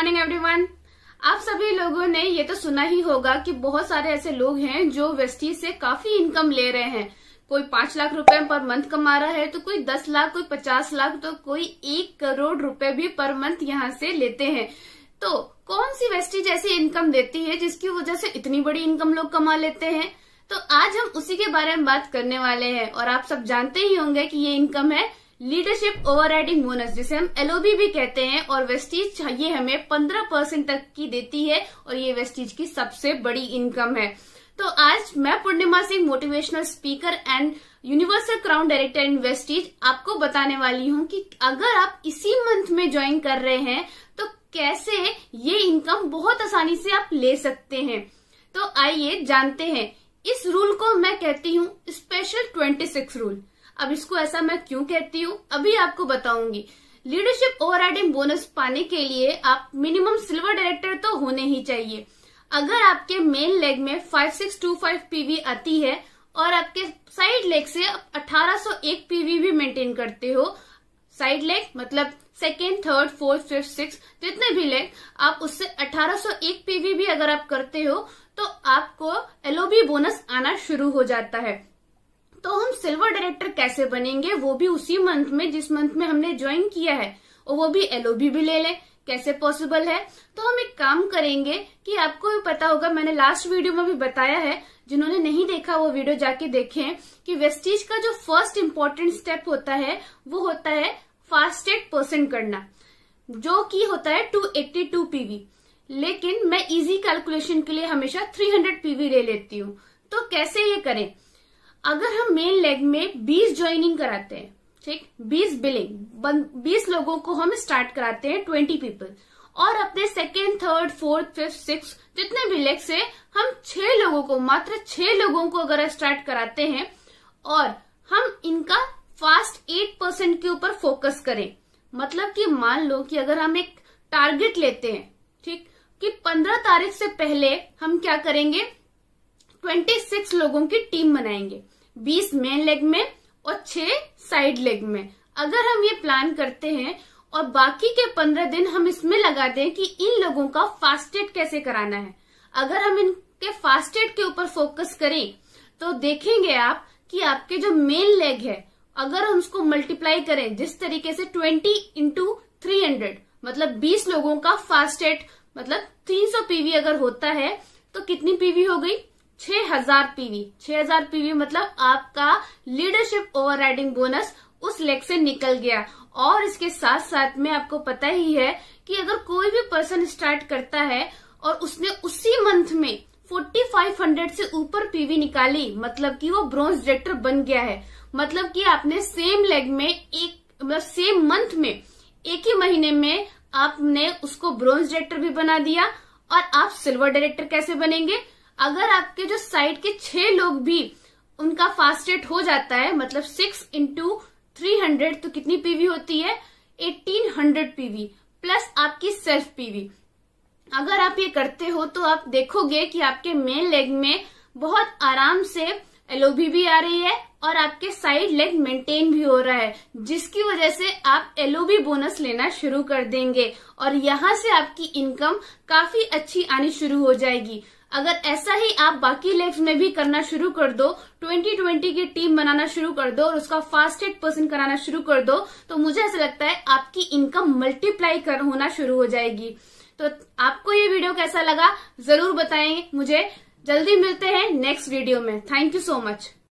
morning everyone आप सभी लोगों ने ये तो सुना ही होगा कि बहुत सारे ऐसे लोग हैं जो वेस्टी से काफी इनकम ले रहे हैं कोई पांच लाख रुपए पर मंथ कमा रहा है तो कोई दस लाख कोई पचास लाख तो कोई एक करोड़ रुपए भी पर मंथ यहाँ से लेते हैं तो कौन सी वेस्टीज ऐसी इनकम देती है जिसकी वजह से इतनी बड़ी इनकम लोग कमा लेते हैं तो आज हम उसी के बारे में बात करने वाले हैं और आप सब जानते ही होंगे कि ये इनकम है लीडरशिप ओवरराइडिंग बोनस जिसे हम एलओबी भी कहते हैं और वेस्टीज ये हमें पंद्रह परसेंट तक की देती है और ये वेस्टीज की सबसे बड़ी इनकम है तो आज मैं Purnima Singh motivational speaker and universal crown director in Vestige आपको बताने वाली हूँ कि अगर आप इसी मंथ में ज्वाइन कर रहे हैं तो कैसे ये इनकम बहुत आसानी से आप ले सकते हैं तो आइए जानते हैं इस रूल को मैं कहती हूँ स्पेशल ट्वेंटी सिक्स रूल अब इसको ऐसा मैं क्यों कहती हूँ अभी आपको बताऊंगी लीडरशिप ओवर बोनस पाने के लिए आप मिनिमम सिल्वर डायरेक्टर तो होने ही चाहिए अगर आपके मेन लेग में 5625 पीवी आती है और आपके साइड लेग से 1801 पीवी भी मेंटेन करते हो साइड लेग मतलब second third fourth fifth six जितने भी लेग आप उससे 1801 पीवी भी अगर आप करते हो तो आपको एलओबी बोनस आना शुरू हो जाता है तो हम सिल्वर डायरेक्टर कैसे बनेंगे वो भी उसी मंथ में जिस मंथ में हमने ज्वाइन किया है और वो भी एलओबी भी ले ले कैसे पॉसिबल है तो हम एक काम करेंगे कि आपको भी पता होगा मैंने लास्ट वीडियो में भी बताया है जिन्होंने नहीं देखा वो वीडियो जाके देखें कि वेस्टिज का जो फर्स्ट इम्पोर्टेंट स्टेप होता है वो होता है फास्टेड परसेंट करना जो कि होता है 282 पीवी लेकिन मैं इजी कैलकुलेशन के लिए हमेशा 300 पीवी ले लेती हूँ तो कैसे ये करें अगर हम मेन लेग में 20 ज्वाइनिंग कराते हैं ठीक 20 बिलिंग 20 लोगों को हम स्टार्ट कराते हैं 20 पीपल और अपने second third fourth fifth six जितने भी लेग से हम छह लोगों को मात्र छह लोगों को अगर स्टार्ट कराते हैं और हम इनका फास्ट एट परसेंट के ऊपर फोकस करें मतलब कि मान लो कि अगर हम एक टारगेट लेते हैं ठीक कि पंद्रह तारीख से पहले हम क्या करेंगे 26 लोगों की टीम बनाएंगे 20 मेन लेग में और 6 साइड लेग में अगर हम ये प्लान करते हैं और बाकी के 15 दिन हम इसमें लगा दें कि इन लोगों का फास्टेड कैसे कराना है अगर हम इनके फास्टेड के ऊपर फोकस करें तो देखेंगे आप कि आपके जो मेन लेग है अगर हम उसको मल्टीप्लाई करें जिस तरीके से 20 इंटू थ्री मतलब 20 लोगों का फास्टेड मतलब 300 पीवी अगर होता है तो कितनी पीवी हो गई 6000 पीवी 6000 पीवी मतलब आपका लीडरशिप ओवरराइडिंग बोनस उस लेग से निकल गया और इसके साथ साथ में आपको पता ही है कि अगर कोई भी पर्सन स्टार्ट करता है और उसने उसी मंथ में 4500 से ऊपर पीवी निकाली मतलब कि वो ब्रॉन्ज डायरेक्टर बन गया है मतलब कि आपने सेम लेग में एक मतलब सेम मंथ में एक ही महीने में आपने उसको ब्रोंज डायरेक्टर भी बना दिया और आप सिल्वर डायरेक्टर कैसे बनेंगे अगर आपके जो साइड के छह लोग भी उनका फास्ट रेट हो जाता है मतलब सिक्स इंटू थ्री हंड्रेड तो कितनी पीवी होती है एटीन हंड्रेड पीवी प्लस आपकी सेल्फ पीवी अगर आप ये करते हो तो आप देखोगे कि आपके मेन लेग में बहुत आराम से एलओबी भी आ रही है और आपके साइड लेग मेंटेन भी हो रहा है जिसकी वजह से आप एलओबी बोनस लेना शुरू कर देंगे और यहाँ से आपकी इनकम काफी अच्छी आनी शुरू हो जाएगी अगर ऐसा ही आप बाकी लेग्स में भी करना शुरू कर दो 2020 की टीम बनाना शुरू कर दो और उसका फास्टेड पर्सन कराना शुरू कर दो तो मुझे ऐसा लगता है आपकी इनकम मल्टीप्लाई कर होना शुरू हो जाएगी तो आपको ये वीडियो कैसा लगा जरूर बताएं मुझे जल्दी मिलते हैं नेक्स्ट वीडियो में थैंक यू सो मच